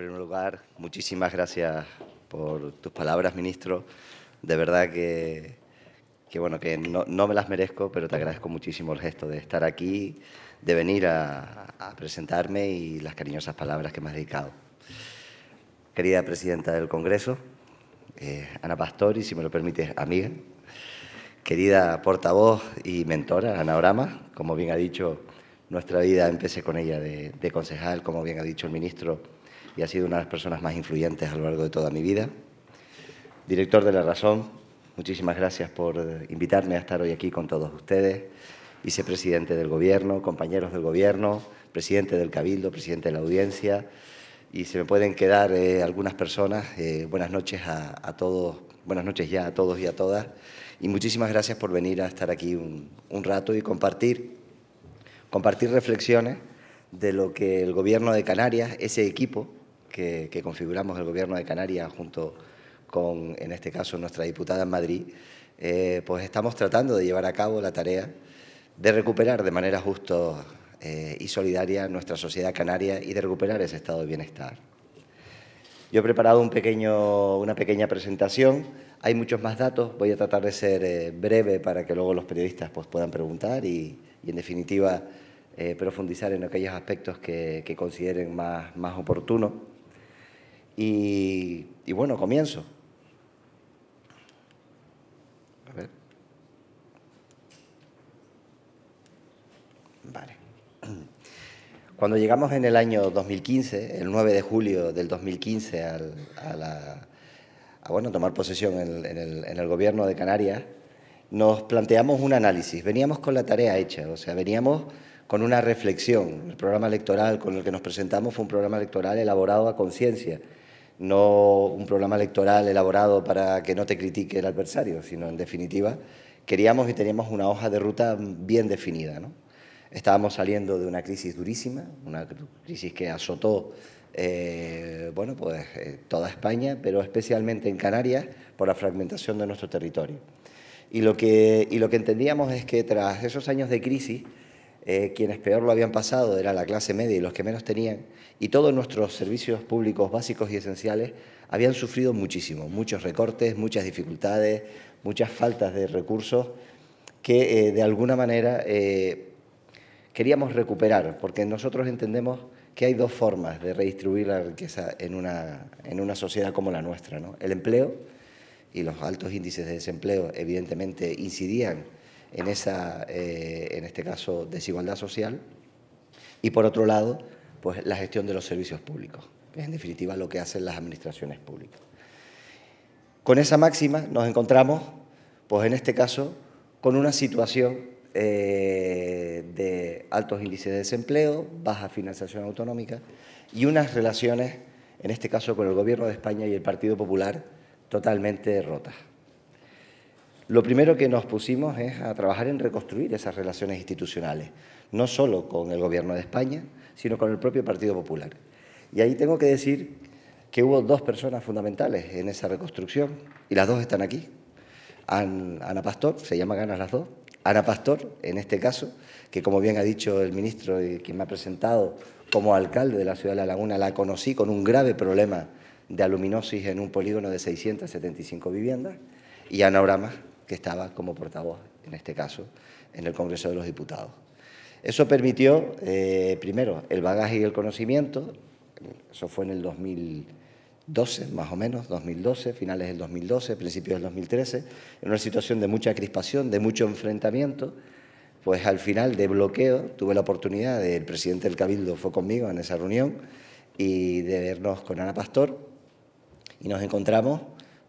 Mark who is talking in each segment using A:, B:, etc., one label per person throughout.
A: En primer lugar, muchísimas gracias por tus palabras, ministro. De verdad que, que bueno, que no, me las merezco, pero te agradezco muchísimo el gesto de estar aquí, de venir a, presentarme y las cariñosas palabras que me has dedicado. Querida presidenta del Congreso, eh, Ana Pastor y si me lo permites, amiga. Querida portavoz y mentora, Ana Orama, como bien ha dicho, nuestra vida empecé con ella de concejal, como bien ha dicho el ministro y ha sido una de las personas más influyentes a lo largo de toda mi vida. Director de La Razón, muchísimas gracias por invitarme a estar hoy aquí con todos ustedes. Vicepresidente del Gobierno, compañeros del Gobierno, presidente del Cabildo, presidente de la audiencia. Y se me pueden quedar eh, algunas personas. Eh, buenas noches a, todos, buenas noches ya a todos y a todas. Y muchísimas gracias por venir a estar aquí un, un rato y compartir, compartir reflexiones de lo que el Gobierno de Canarias, ese equipo que, configuramos el Gobierno de Canarias junto con, en este caso, nuestra diputada en Madrid, eh, pues estamos tratando de llevar a cabo la tarea de recuperar de manera justa eh, y solidaria nuestra sociedad canaria y de recuperar ese estado de bienestar. Yo he preparado una pequeña presentación, hay muchos más datos, voy a tratar de ser eh, breve para que luego los periodistas pues, puedan preguntar y, en definitiva profundizar en aquellos aspectos que, consideren más, más oportunos. Y, bueno, comienzo. Cuando llegamos en el año 2015, el 9 de julio del 2015, a, bueno, tomar posesión en el gobierno de Canarias, nos planteamos un análisis. Veníamos con la tarea hecha, o sea, veníamos con una reflexión. El programa electoral con el que nos presentamos fue un programa electoral elaborado a conciencia no un programa electoral elaborado para que no te critique el adversario, sino en definitiva queríamos y teníamos una hoja de ruta bien definida. ¿no? Estábamos saliendo de una crisis durísima, una crisis que azotó eh, bueno, pues, eh, toda España, pero especialmente en Canarias por la fragmentación de nuestro territorio. Y lo, que, y lo que entendíamos es que tras esos años de crisis, eh, quienes peor lo habían pasado era la clase media y los que menos tenían, y todos nuestros servicios públicos básicos y esenciales habían sufrido muchísimo, muchos recortes, muchas dificultades, muchas faltas de recursos que eh, de alguna manera eh, queríamos recuperar, porque nosotros entendemos que hay dos formas de redistribuir la riqueza en una, sociedad como la nuestra. El empleo y los altos índices de desempleo evidentemente incidían eh, en este caso, desigualdad social. Y por otro lado, pues, la gestión de los servicios públicos, que es en definitiva lo que hacen las administraciones públicas. Con esa máxima nos encontramos, pues en este caso, con una situación eh, de altos índices de desempleo, baja financiación autonómica y unas relaciones, en este caso con el Gobierno de España y el Partido Popular, totalmente rotas. Lo primero que nos pusimos es a trabajar en reconstruir esas relaciones institucionales, no solo con el Gobierno de España, sino con el propio Partido Popular. Y ahí tengo que decir que hubo dos personas fundamentales en esa reconstrucción, y las dos están aquí. Ana Pastor, se llama Ganas las dos. Ana Pastor, en este caso, que como bien ha dicho el ministro y quien me ha presentado como alcalde de la ciudad de La Laguna, la conocí con un grave problema de aluminosis en un polígono de 675 viviendas, y Ana Brama, que estaba como portavoz, en este caso, en el Congreso de los Diputados. Eso permitió, eh, primero, el bagaje y el conocimiento, eso fue en el 2012, más o menos, 2012, finales del 2012, principios del 2013, en una situación de mucha crispación, de mucho enfrentamiento, pues al final de bloqueo tuve la oportunidad, el presidente del Cabildo fue conmigo en esa reunión, y de vernos con Ana Pastor, y nos encontramos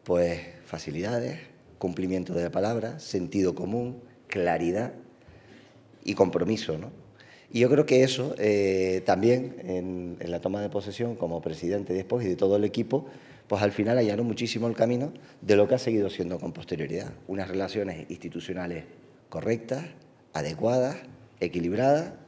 A: pues facilidades, cumplimiento de la palabra, sentido común, claridad y compromiso. Y yo creo que eso eh, también en, la toma de posesión como presidente después y de todo el equipo, pues al final hallaron muchísimo el camino de lo que ha seguido siendo con posterioridad. Unas relaciones institucionales correctas, adecuadas, equilibradas